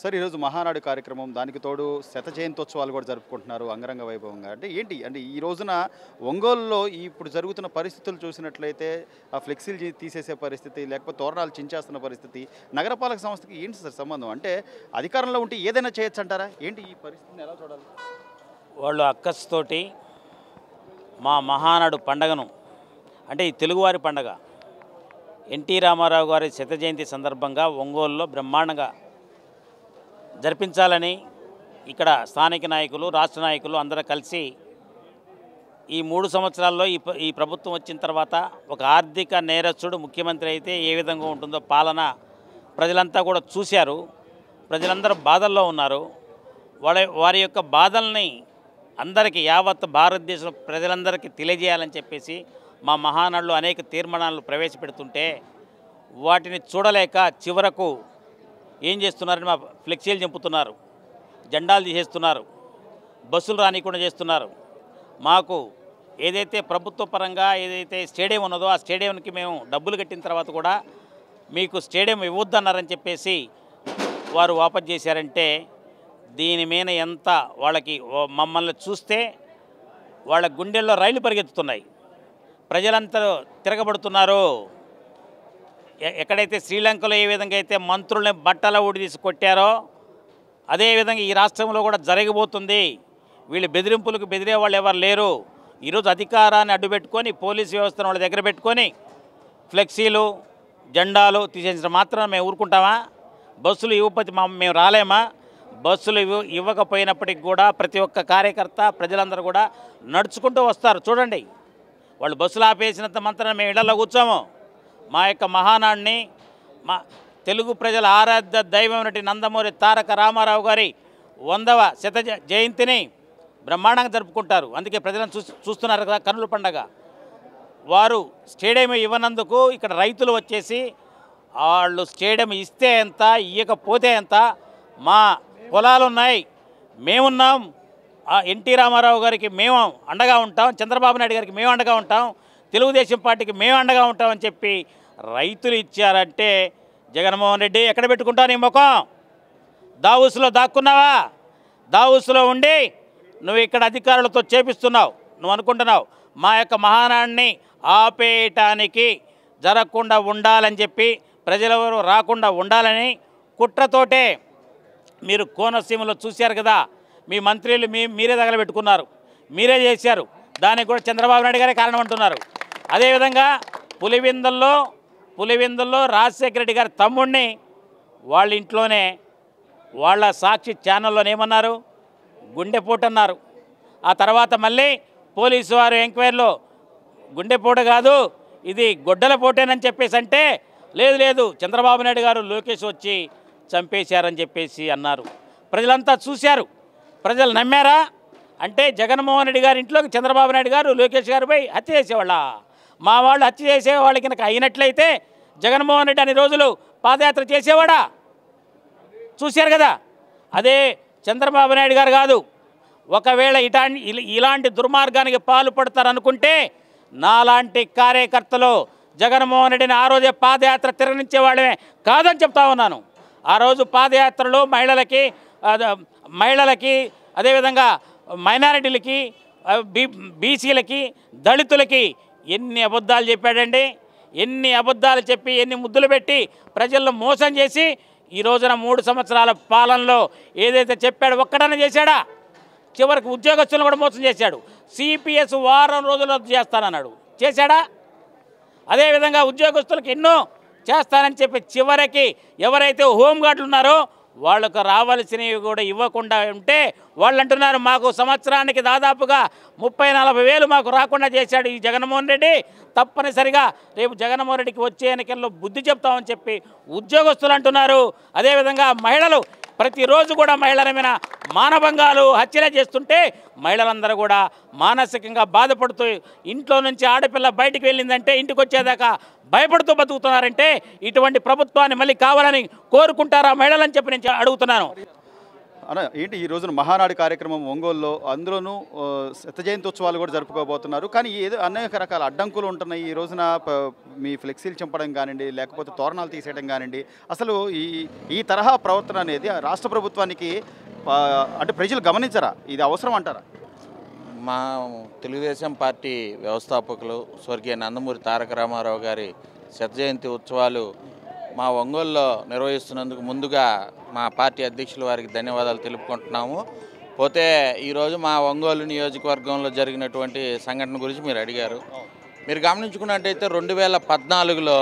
sir ఈరోజు మహానాడు కార్యక్రమం దానికి తోడు శత జయంతోత్సవాలు కూడా జరుపుకుంటున్నారు అంగరంగ వైభవంగా అంటే ఏంటి అంటే ఈ రోజున ఒంగోలులో ఇప్పుడు జరుగుతున్న పరిస్థితులు చూసినట్లయితే ఆ ఫ్లెక్సీలు తీసేసే పరిస్థితి లేకపోతే తోరణాలు చించేస్తున్న పరిస్థితి నగరపాలక సంస్థకి ఏంటి సార్ సంబంధం అంటే అధికారంలో ఉంటే ఏదైనా చేయొచ్చు అంటారా ఏంటి ఈ పరిస్థితిని ఎలా చూడాలి వాళ్ళు అక్కస్తోటి మా మహానాడు పండగను అంటే ఈ తెలుగువారి పండగ ఎన్టీ రామారావు గారి శత జయంతి సందర్భంగా ఒంగోలులో బ్రహ్మాండంగా జరిపించాలని ఇక్కడ స్థానిక నాయకులు రాష్ట్ర నాయకులు అందరూ కలిసి ఈ మూడు సంవత్సరాల్లో ఈ ఈ ప్రభుత్వం వచ్చిన తర్వాత ఒక ఆర్థిక నేరస్తుడు ముఖ్యమంత్రి అయితే ఏ విధంగా ఉంటుందో పాలన ప్రజలంతా కూడా చూశారు ప్రజలందరూ బాధల్లో ఉన్నారు వాళ్ళ వారి యొక్క బాధల్ని అందరికీ యావత్ భారతదేశం ప్రజలందరికీ తెలియజేయాలని చెప్పేసి మా మహానాడులో అనేక తీర్మానాలు ప్రవేశపెడుతుంటే వాటిని చూడలేక చివరకు ఏం చేస్తున్నారని మా ఫ్లెక్సీలు చంపుతున్నారు జెండాలు తీసేస్తున్నారు బస్సులు రానికుండా చేస్తున్నారు మాకు ఏదైతే ప్రభుత్వ పరంగా ఏదైతే స్టేడియం ఉన్నదో ఆ స్టేడియంకి మేము డబ్బులు కట్టిన తర్వాత కూడా మీకు స్టేడియం ఇవ్వద్దన్నారని చెప్పేసి వారు వాపస్ చేశారంటే దీని మీద ఎంత వాళ్ళకి మమ్మల్ని చూస్తే వాళ్ళ గుండెల్లో రైలు పరిగెత్తుతున్నాయి ప్రజలంతా తిరగబడుతున్నారు ఎక్కడైతే శ్రీలంకలో ఏ విధంగా అయితే మంత్రుల్ని బట్టల తీసి కొట్టారో అదేవిధంగా ఈ రాష్ట్రంలో కూడా జరగబోతుంది వీళ్ళు బెదిరింపులకు బెదిరే వాళ్ళు ఎవరు లేరు ఈరోజు అధికారాన్ని అడ్డుపెట్టుకొని పోలీస్ వ్యవస్థను వాళ్ళ దగ్గర పెట్టుకొని ఫ్లెక్సీలు జెండాలు తీసేసిన మాత్రం మేము ఊరుకుంటామా బస్సులు ఇవ్వపతి మా మేము రాలేమా బస్సులు ఇవ్వకపోయినప్పటికి కూడా ప్రతి ఒక్క కార్యకర్త ప్రజలందరూ కూడా నడుచుకుంటూ వస్తారు చూడండి వాళ్ళు బస్సులు ఆపేసినంత మంత్రాన్ని మేము ఇళ్లలో కూర్చోము మా యొక్క మహానాడిని మా తెలుగు ప్రజల ఆరాధ్య దైవం నటి నందమూరి తారక రామారావు గారి వందవ శత జయంతిని బ్రహ్మాండంగా జరుపుకుంటారు అందుకే ప్రజలను చూ చూస్తున్నారు కదా కనుల పండగ వారు స్టేడియం ఇవ్వనందుకు ఇక్కడ రైతులు వచ్చేసి వాళ్ళు స్టేడియం ఇస్తే ఎంత ఇవ్వకపోతే ఎంత మా పొలాలు ఉన్నాయి మేమున్నాం ఎన్టీ రామారావు గారికి మేము అండగా ఉంటాం చంద్రబాబు నాయుడు గారికి మేము అండగా ఉంటాం తెలుగుదేశం పార్టీకి మేము అండగా ఉంటామని చెప్పి రైతులు ఇచ్చారంటే జగన్మోహన్ రెడ్డి ఎక్కడ పెట్టుకుంటావు నీ ముఖం దావుసులో దాక్కున్నావా దావుసులో ఉండి నువ్వు ఇక్కడ అధికారులతో చేపిస్తున్నావు నువ్వు అనుకుంటున్నావు మా యొక్క మహానాన్ని ఆపేయటానికి జరగకుండా ఉండాలని చెప్పి ప్రజలెవరూ రాకుండా ఉండాలని కుట్రతోటే మీరు కోనసీమలో చూశారు కదా మీ మంత్రులు మీ మీరే తగలబెట్టుకున్నారు మీరే చేశారు దానికి కూడా చంద్రబాబు నాయుడు గారే కారణం అంటున్నారు అదేవిధంగా పులివిందల్లో పులివిందల్లో రాజశేఖర రెడ్డి గారి తమ్ముడిని వాళ్ళ ఇంట్లోనే వాళ్ళ సాక్షి ఛానల్లోనే ఏమన్నారు గుండెపోటు అన్నారు ఆ తర్వాత మళ్ళీ పోలీసు వారు ఎంక్వైరీలో గుండెపోటు కాదు ఇది గొడ్డల పోటేనని చెప్పేసి అంటే లేదు లేదు చంద్రబాబు నాయుడు గారు లోకేష్ వచ్చి చంపేశారని చెప్పేసి అన్నారు ప్రజలంతా చూశారు ప్రజలు నమ్మారా అంటే జగన్మోహన్ రెడ్డి గారి ఇంట్లోకి చంద్రబాబు నాయుడు గారు లోకేష్ గారిపై హత్య చేసేవాళ్ళ మా వాళ్ళు హత్య వాళ్ళు కనుక అయినట్లయితే జగన్మోహన్ రెడ్డి అన్ని రోజులు పాదయాత్ర చేసేవాడా చూశారు కదా అదే చంద్రబాబు నాయుడు గారు కాదు ఒకవేళ ఇటా ఇలాంటి దుర్మార్గానికి పాలు పడతారనుకుంటే నాలాంటి కార్యకర్తలు జగన్మోహన్ రెడ్డిని ఆ రోజే పాదయాత్ర తిరగనిచ్చే వాళ్ళమే కాదని చెప్తా ఉన్నాను ఆ రోజు పాదయాత్రలో మహిళలకి మహిళలకి అదేవిధంగా మైనారిటీలకి బీ బీసీలకి దళితులకి ఎన్ని అబద్ధాలు చెప్పాడండి ఎన్ని అబద్ధాలు చెప్పి ఎన్ని ముద్దులు పెట్టి ప్రజలను మోసం చేసి ఈ రోజున మూడు సంవత్సరాల పాలనలో ఏదైతే చెప్పాడో ఒక్కడన్నా చేశాడా చివరికి ఉద్యోగస్తులను కూడా మోసం చేశాడు సిపిఎస్ వారం రోజుల్లో చేస్తానన్నాడు చేశాడా అదేవిధంగా ఉద్యోగస్తులకు ఎన్నో చేస్తానని చెప్పి చివరికి ఎవరైతే హోంగార్డులు ఉన్నారో వాళ్ళకు రావాల్సినవి కూడా ఇవ్వకుండా ఉంటే వాళ్ళు అంటున్నారు మాకు సంవత్సరానికి దాదాపుగా ముప్పై నలభై వేలు మాకు రాకుండా చేశాడు ఈ జగన్మోహన్ రెడ్డి తప్పనిసరిగా రేపు జగన్మోహన్ రెడ్డికి వచ్చే ఎన్నికల్లో బుద్ధి చెప్తామని చెప్పి ఉద్యోగస్తులు అంటున్నారు అదేవిధంగా మహిళలు ప్రతిరోజు కూడా మహిళల మీద మానభంగాలు హత్యలు చేస్తుంటే మహిళలందరూ కూడా మానసికంగా బాధపడుతూ ఇంట్లో నుంచి ఆడపిల్ల బయటకు వెళ్ళిందంటే ఇంటికి వచ్చేదాకా భయపడుతూ బతుకుతున్నారంటే ఇటువంటి ప్రభుత్వాన్ని మళ్ళీ కావాలని కోరుకుంటారా మహిళలని చెప్పి నేను అడుగుతున్నాను అన్న ఏంటి ఈ రోజున మహానాడు కార్యక్రమం ఒంగోలులో అందులోనూ శత ఉత్సవాలు కూడా జరుపుకోబోతున్నారు కానీ ఏదో అనేక రకాల అడ్డంకులు ఉంటున్నాయి ఈ రోజున మీ ఫ్లెక్సీలు చంపడం కానివ్వండి లేకపోతే తోరణాలు తీసేయడం కానివ్వండి అసలు ఈ ఈ తరహా ప్రవర్తన అనేది రాష్ట్ర ప్రభుత్వానికి అంటే ప్రజలు గమనించరా ఇది అవసరం అంటారా మా తెలుగుదేశం పార్టీ వ్యవస్థాపకులు స్వర్గీయ నందమూరి తారక రామారావు గారి శత జయంతి ఉత్సవాలు మా ఒంగోలులో నిర్వహిస్తున్నందుకు ముందుగా మా పార్టీ అధ్యక్షుల వారికి ధన్యవాదాలు తెలుపుకుంటున్నాము పోతే ఈరోజు మా ఒంగోలు నియోజకవర్గంలో జరిగినటువంటి సంఘటన గురించి మీరు అడిగారు మీరు గమనించుకున్నట్టయితే రెండు వేల పద్నాలుగులో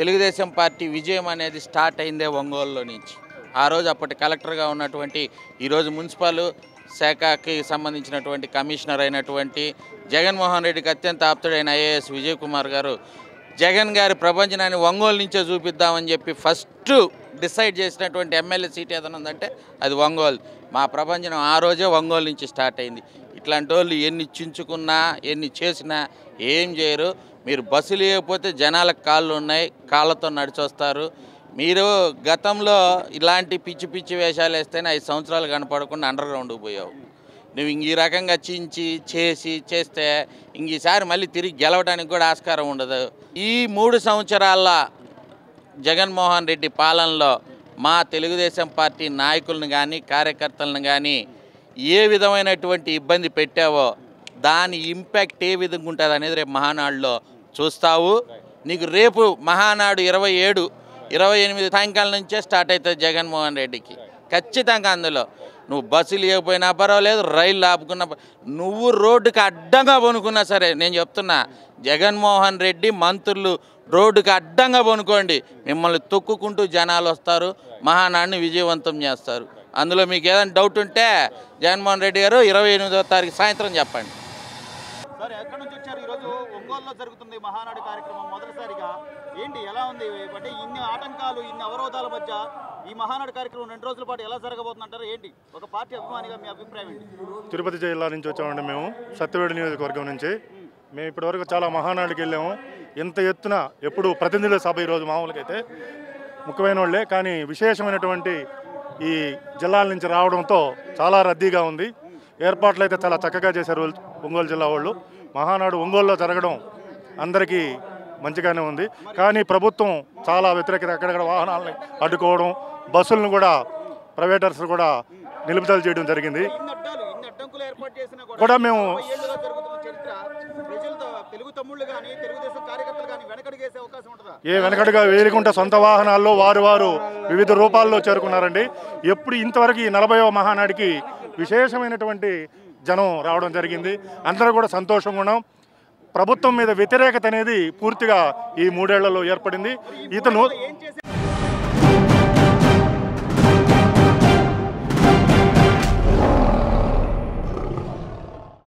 తెలుగుదేశం పార్టీ విజయం అనేది స్టార్ట్ అయిందే ఒంగోలులో నుంచి ఆ రోజు అప్పటి కలెక్టర్గా ఉన్నటువంటి ఈరోజు మున్సిపల్ శాఖకి సంబంధించినటువంటి కమిషనర్ అయినటువంటి జగన్మోహన్ రెడ్డికి అత్యంత ఆప్తుడైన ఐఏఎస్ విజయ్ కుమార్ గారు జగన్ గారి ప్రపంచనాన్ని ఒంగోలు నుంచే చూపిద్దామని చెప్పి ఫస్ట్ డిసైడ్ చేసినటువంటి ఎమ్మెల్యే సీట్ ఏదైనా ఉందంటే అది ఒంగోలు మా ప్రపంచం ఆ రోజే ఒంగోలు నుంచి స్టార్ట్ అయింది ఇట్లాంటి వాళ్ళు ఎన్ని చించుకున్నా ఎన్ని చేసినా ఏం చేయరు మీరు బస్సు లేకపోతే జనాలకు కాళ్ళు ఉన్నాయి కాళ్ళతో నడిచొస్తారు మీరు గతంలో ఇలాంటి పిచ్చి పిచ్చి వేషాలు వేస్తేనే ఐదు సంవత్సరాలు కనపడకుండా అండర్ గ్రౌండ్కి పోయావు నువ్వు ఇంక ఈ రకంగా చించి చేసి చేస్తే ఇంక ఈసారి మళ్ళీ తిరిగి గెలవడానికి కూడా ఆస్కారం ఉండదు ఈ మూడు సంవత్సరాల జగన్మోహన్ రెడ్డి పాలనలో మా తెలుగుదేశం పార్టీ నాయకులను కానీ కార్యకర్తలను కానీ ఏ విధమైనటువంటి ఇబ్బంది పెట్టావో దాని ఇంపాక్ట్ ఏ విధంగా ఉంటుంది అనేది రేపు మహానాడులో చూస్తావు నీకు రేపు మహానాడు ఇరవై ఏడు ఇరవై ఎనిమిది సాయంకాలం నుంచే స్టార్ట్ అవుతుంది జగన్మోహన్ రెడ్డికి ఖచ్చితంగా అందులో నువ్వు బస్సులు ఇవ్వకపోయినా పర్వాలేదు రైలు ఆపుకున్న నువ్వు రోడ్డుకి అడ్డంగా పనుకున్నా సరే నేను చెప్తున్నా జగన్మోహన్ రెడ్డి మంత్రులు రోడ్డుకి అడ్డంగా పనుకోండి మిమ్మల్ని తొక్కుకుంటూ జనాలు వస్తారు మహానాడిని విజయవంతం చేస్తారు అందులో మీకు ఏదైనా డౌట్ ఉంటే జగన్మోహన్ రెడ్డి గారు ఇరవై ఎనిమిదో తారీఖు సాయంత్రం చెప్పండి ఒంగోలులో జరుగుతుంది మహానాడు కార్యక్రమం మొదటిసారిగా ఏంటి ఎలా ఉంది అంటే ఇన్ని ఆటంకాలు ఇన్ని అవరోధాల మధ్య ఈ మహానాడు కార్యక్రమం రెండు రోజుల పాటు ఎలా జరగబోతుందంటారు ఏంటి ఒక పార్టీ అభిమానిగా మీ అభిప్రాయం ఏంటి తిరుపతి జిల్లా నుంచి వచ్చామండి మేము సత్యవేడి నియోజకవర్గం నుంచి మేము ఇప్పటివరకు చాలా మహానాడుకి వెళ్ళాము ఎంత ఎత్తున ఎప్పుడు ప్రతినిధుల సభ ఈరోజు మామూలుగా అయితే ముఖ్యమైన వాళ్ళే కానీ విశేషమైనటువంటి ఈ జిల్లాల నుంచి రావడంతో చాలా రద్దీగా ఉంది ఏర్పాట్లు అయితే చాలా చక్కగా చేశారు ఒంగోలు జిల్లా వాళ్ళు మహానాడు ఒంగోలులో జరగడం అందరికీ మంచిగానే ఉంది కానీ ప్రభుత్వం చాలా వ్యతిరేకత అక్కడక్కడ వాహనాలని అడ్డుకోవడం బస్సులను కూడా ప్రైవేటర్స్ కూడా నిలుపుదల చేయడం జరిగింది కూడా మేము ఏ వెనకడుగా వేలుకుంటే సొంత వాహనాల్లో వారు వారు వివిధ రూపాల్లో చేరుకున్నారండి ఎప్పుడు ఇంతవరకు ఈ నలభైవ మహానాడికి విశేషమైనటువంటి జనం రావడం జరిగింది అందరూ కూడా సంతోషంగా ఉన్నాం ప్రభుత్వం మీద వ్యతిరేకత అనేది పూర్తిగా ఈ మూడేళ్లలో ఏర్పడింది ఇతను